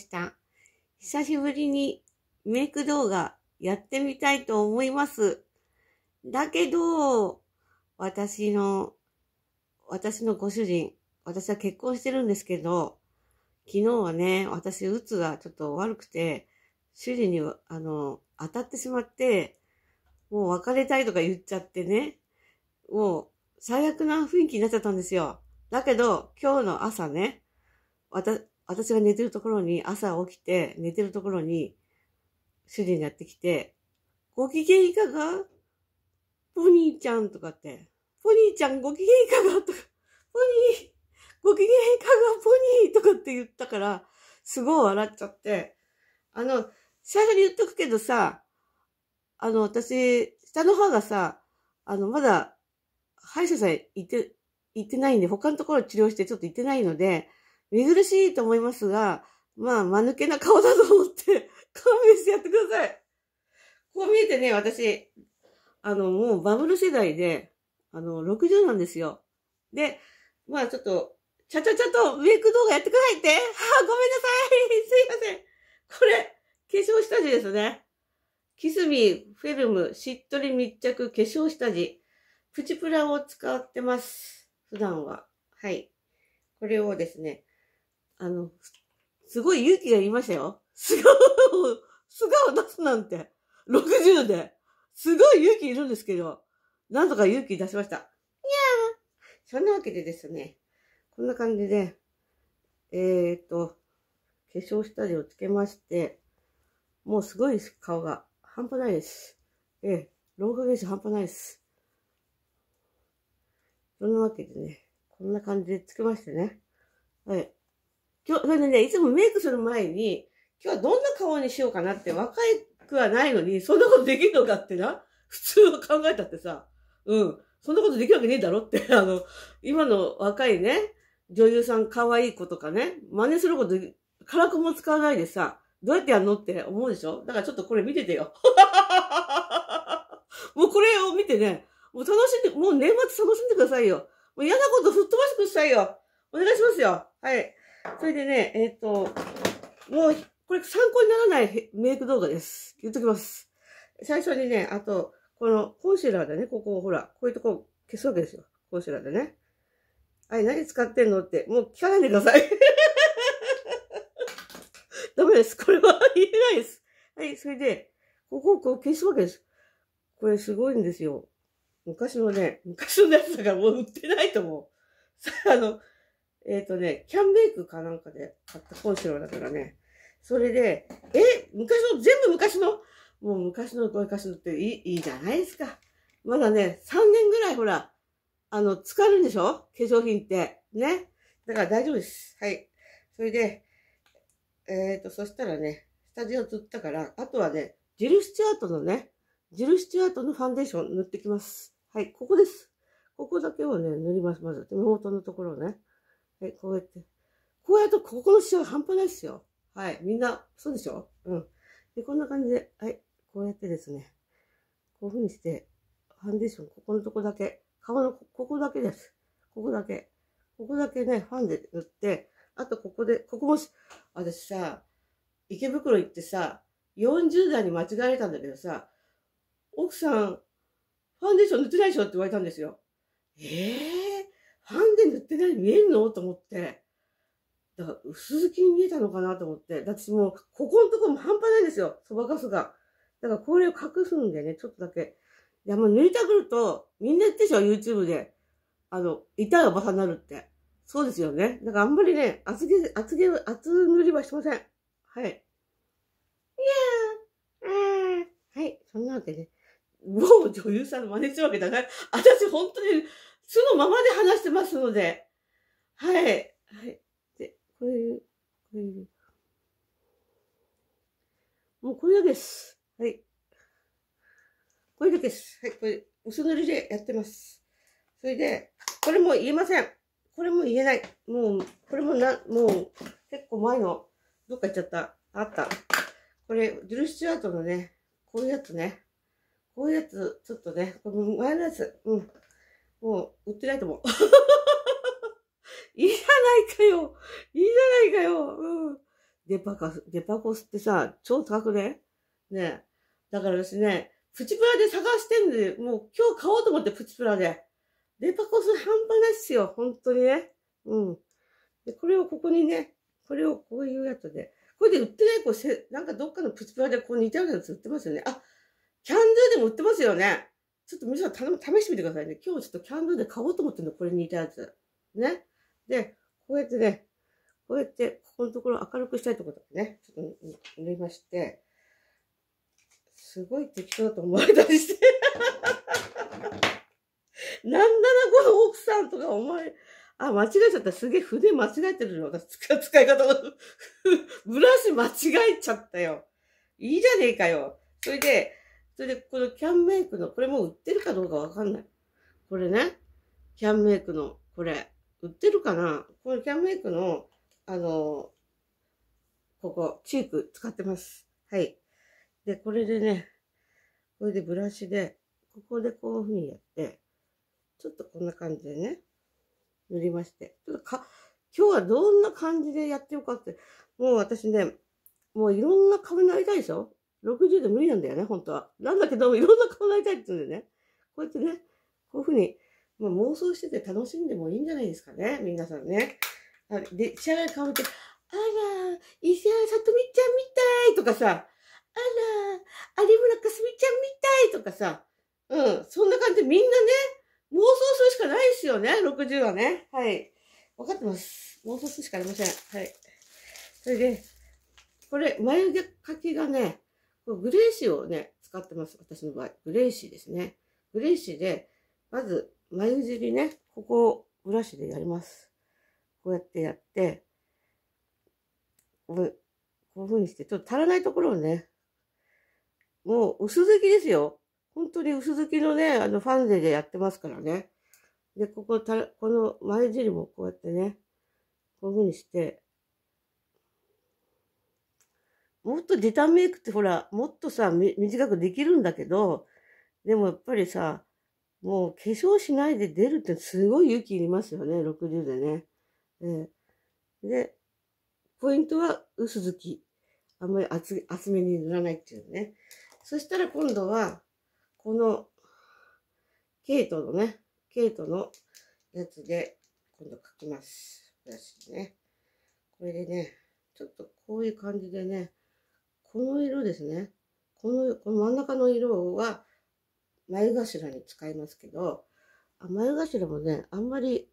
した。久しぶりにメイク動画やってみたいと思います。だけど、私の、私のご主人、私は結婚してるんですけど、昨日はね、私、うつがちょっと悪くて、主人に、あの、当たってしまって、もう別れたいとか言っちゃってね、もう最悪な雰囲気になっちゃったんですよ。だけど、今日の朝ね、私が寝てるところに、朝起きて、寝てるところに、主人やってきて、ご機嫌いかがポニーちゃんとかって、ポニーちゃんご機嫌いかがとか、ポニー、ご機嫌いかがポニーとかって言ったから、すごい笑っちゃって、あの、最初に言っとくけどさ、あの、私、下の歯がさ、あの、まだ、歯医者さん行って、行ってないんで、他のところ治療してちょっと行ってないので、珍しいと思いますが、まあ、間抜けな顔だと思って 勘弁してやってください。こう見えてね、私、あの、もうバブル世代で、あの、60なんですよ。で、まあちょっと、ちゃちゃちゃとメイク動画やってくださいってはあ、ごめんなさい すいませんこれ、化粧下地ですね。キスミフェルムしっとり密着化粧下地。プチプラを使ってます。普段は。はい。これをですね、あの、すごい勇気がいりましたよ。素顔を、素顔出すなんて、60で。すごい勇気いるんですけど、なんとか勇気出しました。にゃーそんなわけでですね、こんな感じで、えー、っと、化粧下地をつけまして、もうすごい顔が半端ないです。ええ、老化現象半端ないです。そんなわけでね、こんな感じでつけましてね。はい。今日、それでね、いつもメイクする前に、今日はどんな顔にしようかなって若くはないのに、そんなことできるのかってな、普通は考えたってさ、うん、そんなことできるわけねえだろって、あの、今の若いね、女優さん可愛い子とかね、真似すること辛くも使わないでさ、どうやってやんのって思うでしょだからちょっとこれ見ててよ。もうこれを見てね、もう楽しんで、もう年末楽しんでくださいよ。もう嫌なこと吹っ飛ばしてくださいよ。お願いしますよ。はい。それでね、えっ、ー、と、もう、これ参考にならないメイク動画です。言っときます。最初にね、あと、このコンシーラーでね、ここほら、こういうとこ消すわけですよ。コンシーラーでね。あれ、何使ってんのって、もう聞かないでください。ダメです。これは言えないです。はい、それで、ここをこう消すわけです。これすごいんですよ。昔のね、昔のやつだからもう売ってないと思う。さ あの、えっ、ー、とね、キャンベイクかなんかで買った本白だからね。それで、え、昔の、全部昔の、もう昔の、昔のっていいいいじゃないですか。まだね、3年ぐらいほら、あの、使えるんでしょ化粧品って。ね。だから大丈夫です。はい。それで、えっ、ー、と、そしたらね、スタジオ釣ったから、あとはね、ジル・スチュアートのね、ジル・スチュアートのファンデーション塗ってきます。はい、ここです。ここだけをね、塗ります、まず。手元のところをね。はい、こうやって。こうやると、ここのが半端ないですよ。はい、みんな、そうでしょうん。で、こんな感じで、はい、こうやってですね、こういう風にして、ファンデーション、ここのとこだけ、顔のここだけです。ここだけ。ここだけね、ファンで塗って、あとここで、ここも、私さ、池袋行ってさ、40代に間違えれたんだけどさ、奥さん、ファンデーション塗ってないでしょって言われたんですよ。ええーハンデ塗ってない見えるのと思って。だから薄付きに見えたのかなと思って。だってもう、ここのとこも半端ないんですよ。そばかすが。だからこれを隠すんでね、ちょっとだけ。いや、もう塗りたくると、みんな言ってしょ、YouTube で。あの、痛いおばさんになるって。そうですよね。だからあんまりね、厚毛、厚毛、厚塗りはしません。はい。いやー、ー。はい、そんなわけで、もう女優さんの真似してるわけだな、い。私本当に、そのままで話してますので。はい。はい。で、こう、こう。もうこれだけです。はい。これだけです。はい、これ、薄塗りでやってます。それで、これも言えません。これも言えない。もう、これもな、もう、結構前の、どっか行っちゃった。あった。これ、ジル・スチュアートのね、こういうやつね。こういうやつ、ちょっとね、この前のやつ、うん。もう、売ってないと思う。いいじゃないかよいいじゃないかようん。デパカス、デパコスってさ、超高くねねだから私ね、プチプラで探してんで、もう今日買おうと思ってプチプラで。デパコス半端ないっすよ、本当にね。うん。で、これをここにね、これをこういうやつで。これで売ってない、こうせ、なんかどっかのプチプラでこう似たようなやつ売ってますよね。あ、キャンドゥでも売ってますよね。ちょっと皆さん試してみてくださいね。今日ちょっとキャンドルで買おうと思ってるの、これに似たやつ。ね。で、こうやってね、こうやって、ここのところ明るくしたいところだね、ちょっと塗りまして、すごい適当だと思われたりして。なんだな、この奥さんとかお前、あ、間違えちゃった。すげえ筆間違えてるの。私使い方が。ブラシ間違えちゃったよ。いいじゃねえかよ。それで、それで、このキャンメイクの、これもう売ってるかどうかわかんない。これね、キャンメイクの、これ、売ってるかなこのキャンメイクの、あの、ここ、チーク使ってます。はい。で、これでね、これでブラシで、ここでこういう風にやって、ちょっとこんな感じでね、塗りまして。ちょっとか、今日はどんな感じでやってよかって、もう私ね、もういろんな髪なりたいでしょ60で無理なんだよね、本当は。なんだけど、いろんな顔になりたいって言うんでね。こうやってね、こういうふうに、まあ、妄想してて楽しんでもいいんじゃないですかね、皆さんね。で、仕上がり顔見て、あら、石原さとみちゃんみたいとかさ、あら、有村かすみちゃんみたいとかさ、うん、そんな感じでみんなね、妄想するしかないですよね、60はね。はい。わかってます。妄想するしかありません。はい。それで、これ、眉毛かきがね、これグレーシーをね、使ってます。私の場合。グレーシーですね。グレーシーで、まず、眉尻ね、ここをブラシでやります。こうやってやって、こうこういう風にして、ちょっと足らないところをね、もう薄付きですよ。本当に薄付きのね、あのファンデでやってますからね。で、ここた、この眉尻もこうやってね、こういう風にして、もっとデタメイクってほら、もっとさ、短くできるんだけど、でもやっぱりさ、もう化粧しないで出るってすごい勇気いりますよね、60でね。えー、で、ポイントは薄付き。あんまり厚厚めに塗らないっていうね。そしたら今度は、この、ケイトのね、ケイトのやつで、今度描きます。ブラシね。これでね、ちょっとこういう感じでね、この色ですね。この、この真ん中の色は眉頭に使いますけど、あ眉頭もね、あんまり、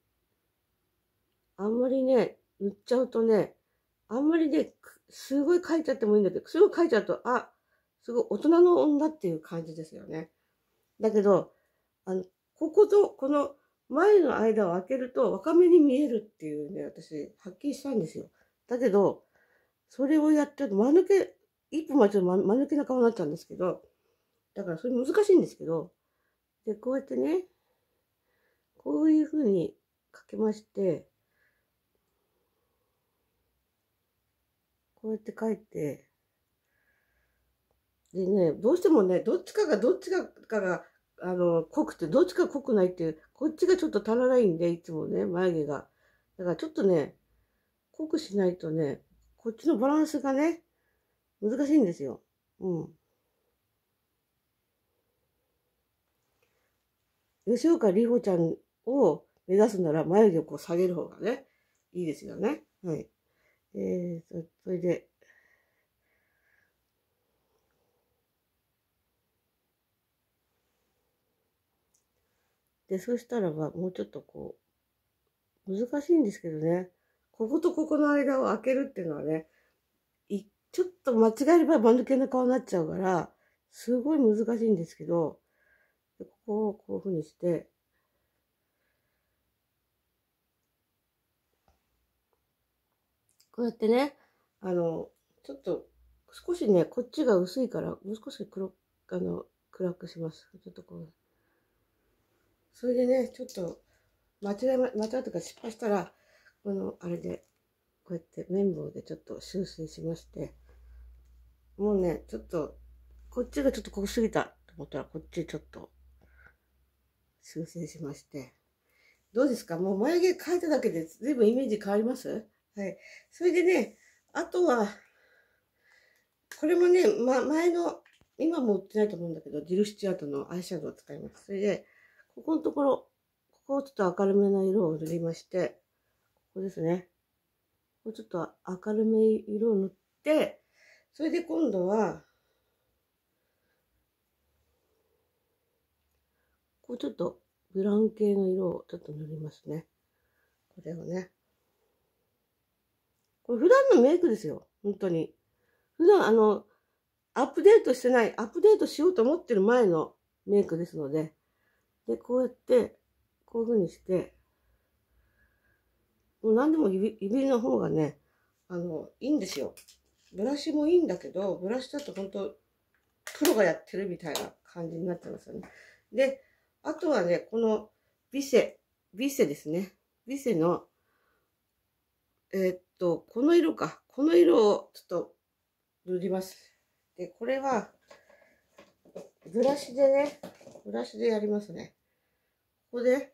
あんまりね、塗っちゃうとね、あんまりね、すごい描いちゃってもいいんだけど、すごい描いちゃうと、あ、すごい大人の女っていう感じですよね。だけど、あの、ここと、この前の間を開けると若めに見えるっていうね、私、はっきりしたんですよ。だけど、それをやっちゃうと、間抜け、一歩間ちょっと間抜けな顔になっちゃうんですけど、だからそれ難しいんですけど、で、こうやってね、こういうふうにかけまして、こうやって書いて、でね、どうしてもね、どっちかがどっちかが、あの、濃くて、どっちか濃くないっていう、こっちがちょっと足らないんで、いつもね、眉毛が。だからちょっとね、濃くしないとね、こっちのバランスがね、難しいんですよ。うん。吉岡里帆ちゃんを目指すなら眉毛をこう下げる方がね、いいですよね。はい。えー、そそれで、で、そしたらば、もうちょっとこう、難しいんですけどね、こことここの間を開けるっていうのはね、ちょっと間違えれば間抜けな顔になっちゃうから、すごい難しいんですけど、ここをこういうふうにして、こうやってね、あの、ちょっと、少しね、こっちが薄いから、もう少し黒、あの、暗くします。ちょっとこう。それでね、ちょっと、間違え、間違えとか失敗したら、この、あれで、こうやって綿棒でちょっと修正しまして、もうね、ちょっと、こっちがちょっと濃すぎたと思ったら、こっちちょっと、修正しまして。どうですかもう眉毛変えただけで随分イメージ変わりますはい。それでね、あとは、これもね、ま、前の、今も売ってないと思うんだけど、ディル・スチュアートのアイシャドウを使います。それで、ここのところ、ここをちょっと明るめな色を塗りまして、ここですね。ここちょっと明るめ色を塗って、それで今度は、こうちょっとブラウン系の色をちょっと塗りますね。これをね。これ普段のメイクですよ。本当に。普段あの、アップデートしてない、アップデートしようと思ってる前のメイクですので。で、こうやって、こういう風にして、もう何でも指指の方がね、あの、いいんですよ。ブラシもいいんだけど、ブラシだと本当プロがやってるみたいな感じになってますよね。で、あとはね、このビセ、ビセですね。ビセの、えー、っと、この色か。この色をちょっと塗ります。で、これは、ブラシでね、ブラシでやりますね。ここで、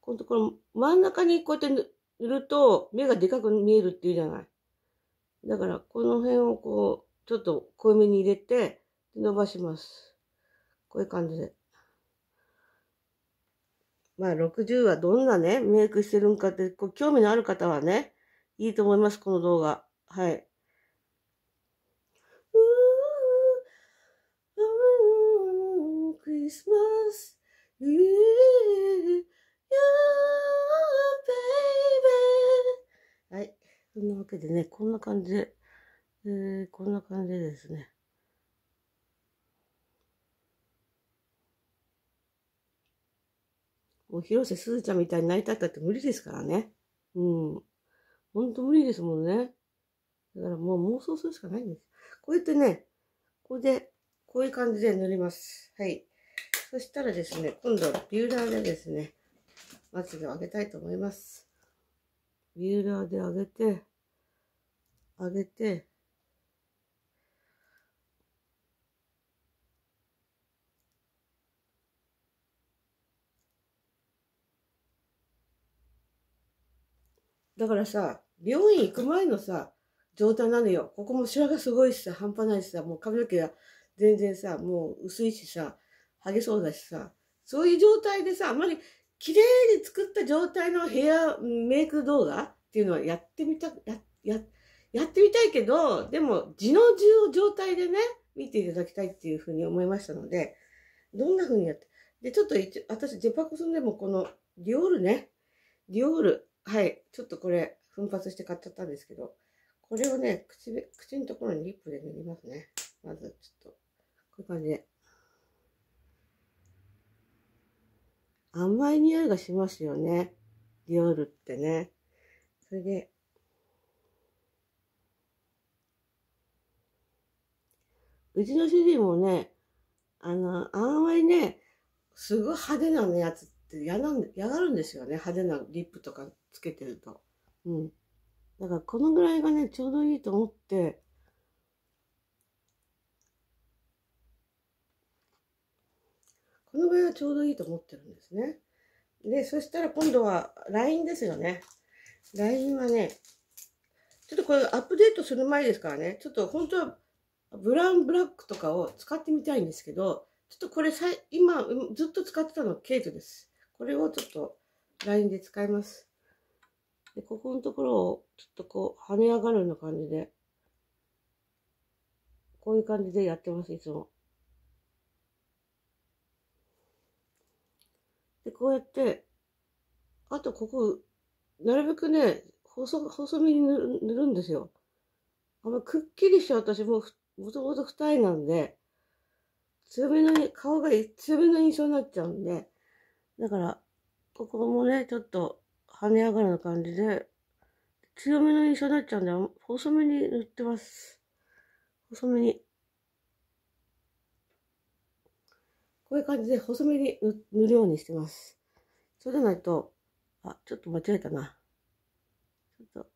このところ、真ん中にこうやって塗ると目がでかく見えるっていうじゃない。だからこの辺をこう、ちょっと濃いめに入れて、伸ばします。こういう感じで。まあ60はどんなね、メイクしてるんかって、こう興味のある方はね、いいと思います、この動画。はい。クリスマス、You, y ベイベー。はい。そんなわけでね、こんな感じで、えー、こんな感じでですね。もう広瀬すずちゃんみたいになりたかったって無理ですからね。うん。ほんと無理ですもんね。だからもう妄想するしかないんです。こうやってね、ここで、こういう感じで塗ります。はい。そしたらですね、今度はビューラーでですね、まつげを上げたいと思います。ビューラーで上げて、上げて、だからさ、病院行く前のさ、状態なのよ。ここもシワがすごいしさ、半端ないしさ、もう髪の毛が全然さ、もう薄いしさ、剥げそうだしさ、そういう状態でさ、あんまり綺麗に作った状態のヘアメイク動画っていうのはやってみた、や、や、やってみたいけど、でも、地の重状態でね、見ていただきたいっていうふうに思いましたので、どんなふうにやって、で、ちょっと私、ジェパコスんでもこの、ディオールね、ディオール、はい、ちょっとこれ、奮発して買っちゃったんですけど、これをね、口、口のところにリップで塗りますね。まず、ちょっと、こういう感じで。甘い匂いがしますよね。ディオールってね。それで、うちの主人もね、あの、あんまりね、すごい派手なやつって嫌なん、嫌がるんですよね。派手なリップとかつけてると。うん。だからこのぐらいがね、ちょうどいいと思って、このぐらいがちょうどいいと思ってるんですね。で、そしたら今度は LINE ですよね。LINE はね、ちょっとこれアップデートする前ですからね、ちょっと本当はブラウンブラックとかを使ってみたいんですけど、ちょっとこれさ、今、ずっと使ってたのケイトです。これをちょっとラインで使います。で、ここのところをちょっとこう、跳ね上がるような感じで、こういう感じでやってます、いつも。で、こうやって、あとここ、なるべくね、細、細めに塗るんですよ。あんまくっきりしちゃう私もうもともと二重なんで、強めの、顔が強めの印象になっちゃうんで、だから、ここもね、ちょっと跳ね上がるような感じで、強めの印象になっちゃうんで、細めに塗ってます。細めに。こういう感じで細めに塗るようにしてます。そうでないと、あ、ちょっと間違えたな。ちょっと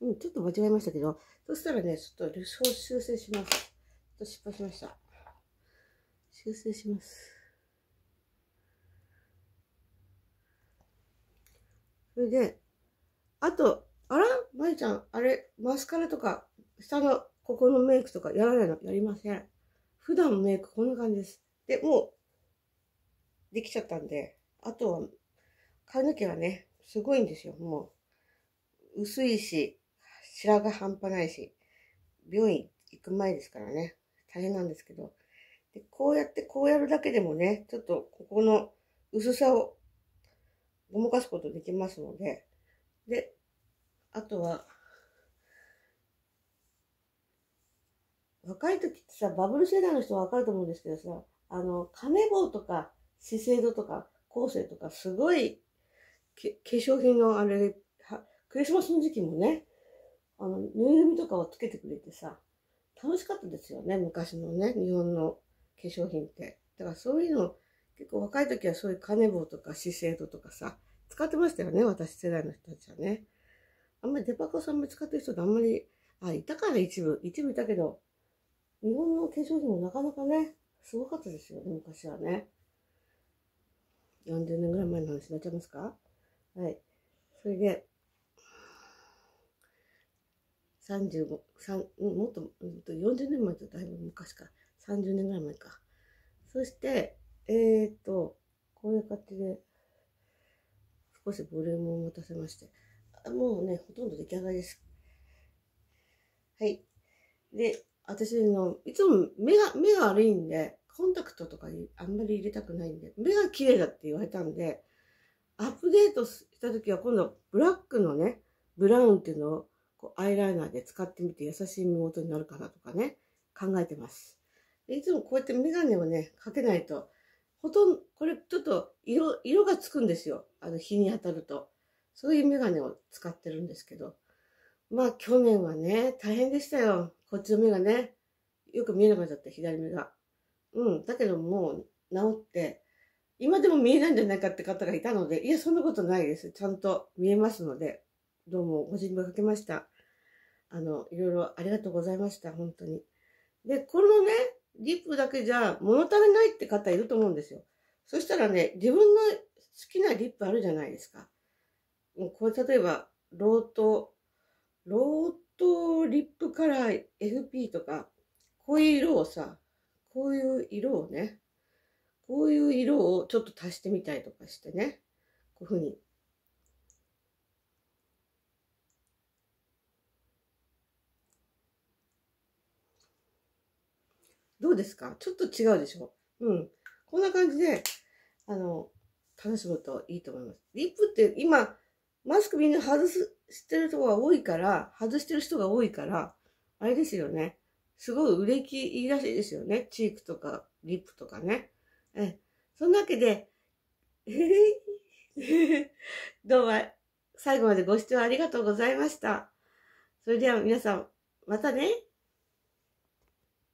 うん、ちょっと間違えましたけど、そしたらね、ちょっと修正します。ちょっと失敗しました。修正します。それで、あと、あらまゆちゃん、あれ、マスカラとか、下の、ここのメイクとかやらないのやりません。普段メイクこんな感じです。で、もう、できちゃったんで、あとは、髪の毛はね、すごいんですよ、もう。薄いし、白髪半端ないし、病院行く前ですからね、大変なんですけど、でこうやってこうやるだけでもね、ちょっとここの薄さをごまかすことできますので、で、あとは、若い時ってさ、バブル世代の人はわかると思うんですけどさ、あの、亀棒とか、資生堂とか、厚生とか、すごい、化粧品のあれ、クリスマスの時期もね、あの、ぬいぐるみとかをつけてくれてさ、楽しかったですよね、昔のね、日本の化粧品って。だからそういうの、結構若い時はそういうカネボとか資生堂とかさ、使ってましたよね、私世代の人たちはね。あんまりデパコさんも使ってる人ってあんまり、あ、いたから一部、一部いたけど、日本の化粧品もなかなかね、すごかったですよね、昔はね。40年ぐらい前の話になっちゃいますかはい。それで、35、うもっと、うん、と40年前とだいぶ昔か、30年ぐらい前か。そして、えー、っと、こういう形で、少しボリュームを持たせまして、もうね、ほとんど出来上がりです。はい。で、私の、いつも目が、目が悪いんで、コンタクトとかあんまり入れたくないんで、目が綺麗だって言われたんで、アップデートした時は今度、ブラックのね、ブラウンっていうのをこうアイライナーで使ってみて優しい目元になるかなとかね、考えてます。いつもこうやってメガネをね、かけないと、ほとんど、これちょっと色、色がつくんですよ。あの日に当たると。そういうメガネを使ってるんですけど。まあ去年はね、大変でしたよ。こっちの目がね、よく見えなくなっちゃった、左目が。うん、だけどもう治って、今でも見えないんじゃないかって方がいたので、いや、そんなことないです。ちゃんと見えますので、どうもご心配かけました。あの、いろいろありがとうございました、本当に。で、このね、リップだけじゃ物足りないって方いると思うんですよ。そしたらね、自分の好きなリップあるじゃないですか。もうこれ例えば、ロート、ロートリップカラー FP とか、こういう色をさ、こういう色をね、こういう色をちょっと足してみたりとかしてね、こういうふうにどうですかちょっと違うでしょうん。こんな感じで、あの、楽しむといいと思います。リップって今、マスクみんな外す、してるとこが多いから、外してる人が多いから、あれですよね。すごい売れ行きいいらしいですよね。チークとか、リップとかね。え、そんなわけで、えどうも、最後までご視聴ありがとうございました。それでは皆さん、またね。